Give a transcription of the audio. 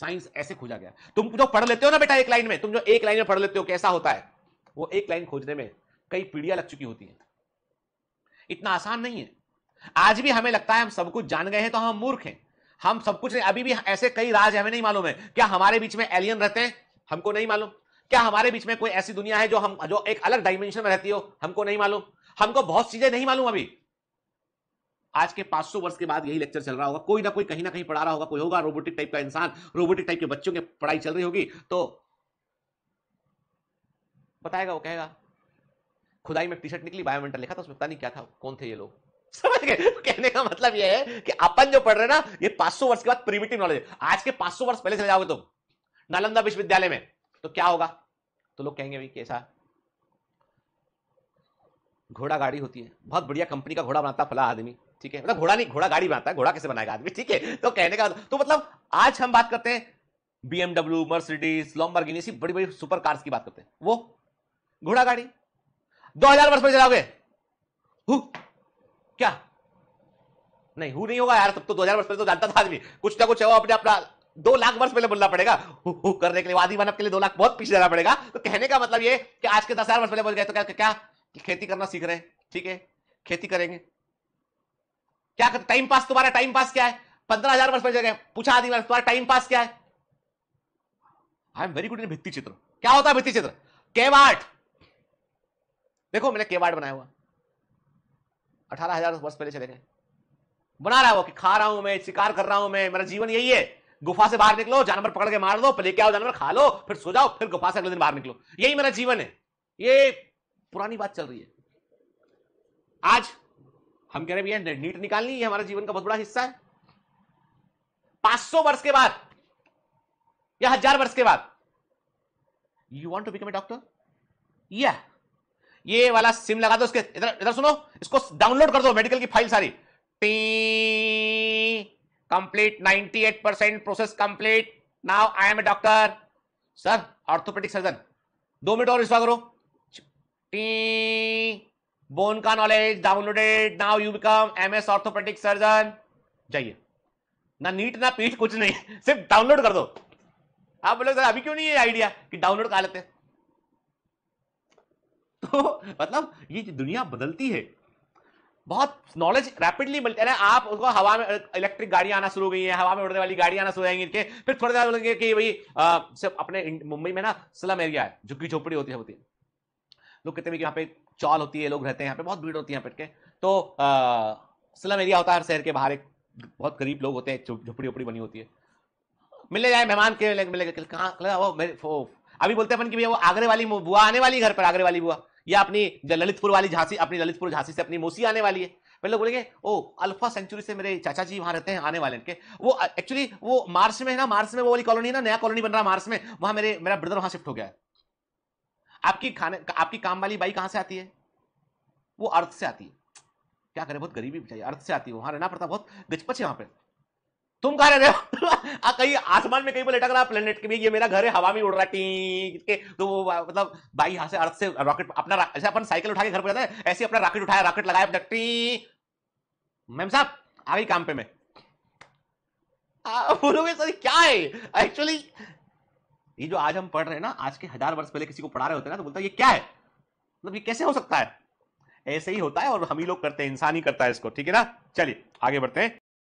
science ऐसे खोजा गया तुम जो पढ़ लेते हो ना बेटा एक लाइन में तुम जो एक लाइन में पढ़ लेते हो कैसा होता है वो एक लाइन खोजने में कई पीढ़ियां लग चुकी होती हैं इतना आसान नहीं है आज भी हमें लगता है हम सब कुछ जान गए हैं तो हम मूर्ख हैं हम सब कुछ नहीं अभी भी ऐसे कई राज हमें नहीं मालूम है क्या हमारे बीच में एलियन रहते हैं हमको नहीं मालूम क्या हमारे बीच में कोई ऐसी दुनिया है जो हम जो एक अलग डायमेंशन में रहती हो हमको नहीं मालूम हमको बहुत चीजें नहीं मालूम अभी आज के 500 वर्ष के बाद यही लेक्चर चल रहा होगा कोई ना कोई कहीं ना कहीं पढ़ा रहा होगा कोई होगा रोबोटिक टाइप का इंसान रोबोटिक टाइप के बच्चों की पढ़ाई चल रही होगी तो बताएगा वो कहेगा खुदाई में टी शर्ट निकली बायोमेंटल लिखा था उसमें पता नहीं क्या था कौन थे ये लोग समझ गए तो कहने का मतलब ये है कि अपन जो पढ़ रहे ना ये 500 वर्ष के बाद प्रिमिटिव नॉलेज आज के 500 वर्ष पहले चले जाओगे तुम नालंदा विश्वविद्यालय में तो क्या होगा तो लोग कहेंगे भाई कैसा घोड़ा गाड़ी होती है बहुत बढ़िया कंपनी का घोड़ा बनाता है फला आदमी ठीक है मतलब घोड़ा नहीं घोड़ा गाड़ी बनाता है घोड़ा कैसे बनाएगा आदमी ठीक है तो कहने का मतलब, तो मतलब आज हम बात करते हैं बीएमडब्ल्यू मर्सिडीज लॉम्बर सी बड़ी बड़ी सुपर कार्स की बात करते हैं वो घोड़ा गाड़ी दो हजार वर्ष में चलाओगे क्या नहीं हु नहीं होगा यार तब तो दो हजार वर्ष पहले तो जानता था आदमी कुछ ना कुछ अपने अपना दो लाख वर्ष पहले बोलना पड़ेगा हु, हु करने के लिए आदि मानव के लिए दो लाख बहुत पीछे जाना पड़ेगा तो कहने का मतलब ये कि आज के दस हजार वर्ष पहले बोल गए तो क्या क्या खेती करना सीख रहे हैं ठीक है खेती करेंगे क्या करते टाइम पास तुम्हारा टाइम पास क्या है पंद्रह हजार वर्ष पहले पूछा आदि तुम्हारा टाइम पास क्या है I am very good in भित्ती चित्र क्या होता है भित्ती चित्र केवाट देखो मैंने केवाट बनाया हुआ अठारह हजार वर्ष पहले चले गए बना रहा हो कि खा रहा हूं मैं शिकार कर रहा हूं मैं मेरा जीवन यही है गुफा से बाहर निकलो जानवर पकड़ के मार दो पहले क्या हो जानवर खा लो फिर सो जाओ फिर गुफा से अगले दिन बाहर निकलो यही मेरा जीवन है ये पुरानी बात चल रही है आज हम कह रहे भैया नीट निकालनी है हमारा जीवन का बहुत बड़ा हिस्सा है 500 वर्ष के बाद या हजार वर्ष के बाद you want to become a doctor या ये वाला सिम लगा दो उसके इधर इधर सुनो इसको डाउनलोड कर दो मेडिकल की फाइल सारी टी complete 98 percent process complete now I am a doctor sir orthopedic surgeon दो मिनट और विश्वास करो टी बोन का knowledge downloaded now you become M S orthopedic surgeon जाइए ना नीट ना पीठ कुछ नहीं सिर्फ डाउनलोड कर दो आप बोले सर अभी क्यों नहीं ये आइडिया कि डाउनलोड कर लेते तो मतलब ये दुनिया बदलती है बहुत नॉलेज रैपिडली मिलती है ना आप उसको हवा में इलेक्ट्रिक गाड़ी आना शुरू हो गई है हवा में उड़ने वाली गाड़ी आना शुरू हो जाएंगी इनके फिर थोड़ी देर बोलेंगे कि भाई सिर्फ अपने मुंबई में ना स्लम एरिया है झुग्गी झोपड़ी होती है होती है लोग कहते हैं कि यहाँ पे चौल होती है लोग रहते हैं यहाँ पे बहुत भीड़ होती है यहाँ पे के तो सलम एरिया होता है हर शहर के बाहर एक बहुत गरीब लोग होते हैं झुपड़ी उपड़ी बनी होती है मिलने जाए मेहमान के मिलेगा कहाँ वो मेरे अभी बोलते हैं अपन कि भैया वो आगरे वाली बुआ आने वाली घर पर आगरे वाली बुआ या अपनी ललितपुर वाली झांसी अपनी ललितपुर झांसी से अपनी मौसी आने वाली है पहले लोग बोलेंगे ओ अल्फा सेंचुरी से मेरे चाचा जी वहां रहते हैं आने वाले इनके वो एक्चुअली वो मार्च में है ना मार्च में वो वाली कॉलोनी है ना नया कॉलोनी बन रहा है मार्च में वहां मेरे मेरा ब्रदर वहां शिफ्ट हो गया है आपकी खाने आपकी काम वाली बाई कहां से आती है वो अर्थ से आती है क्या करे बहुत गरीबी चाहिए अर्थ से आती है वहां रहना पड़ता बहुत गचपच है वहां पर तुम कहा रह हो कहीं आसमान में कहीं पर लटक रहा प्लेनेट के भी ये मेरा घर है हवा में उड़ रहा टी के तो वो मतलब भाई यहां से अर्थ से रॉकेट अपना ऐसे अपन साइकिल उठा के घर पर जाता है ऐसे अपना रॉकेट उठाया रॉकेट लगाया अपना टी मैम साहब आ गई काम पे मैं बोलोगे सर क्या है एक्चुअली ये जो आज हम पढ़ रहे हैं ना आज के हजार वर्ष पहले किसी को पढ़ा रहे होते हैं ना तो बोलता है ये क्या है मतलब ये कैसे हो सकता है ऐसे ही होता है और हम ही लोग करते हैं इंसान ही करता है इसको ठीक है ना चलिए आगे बढ़ते हैं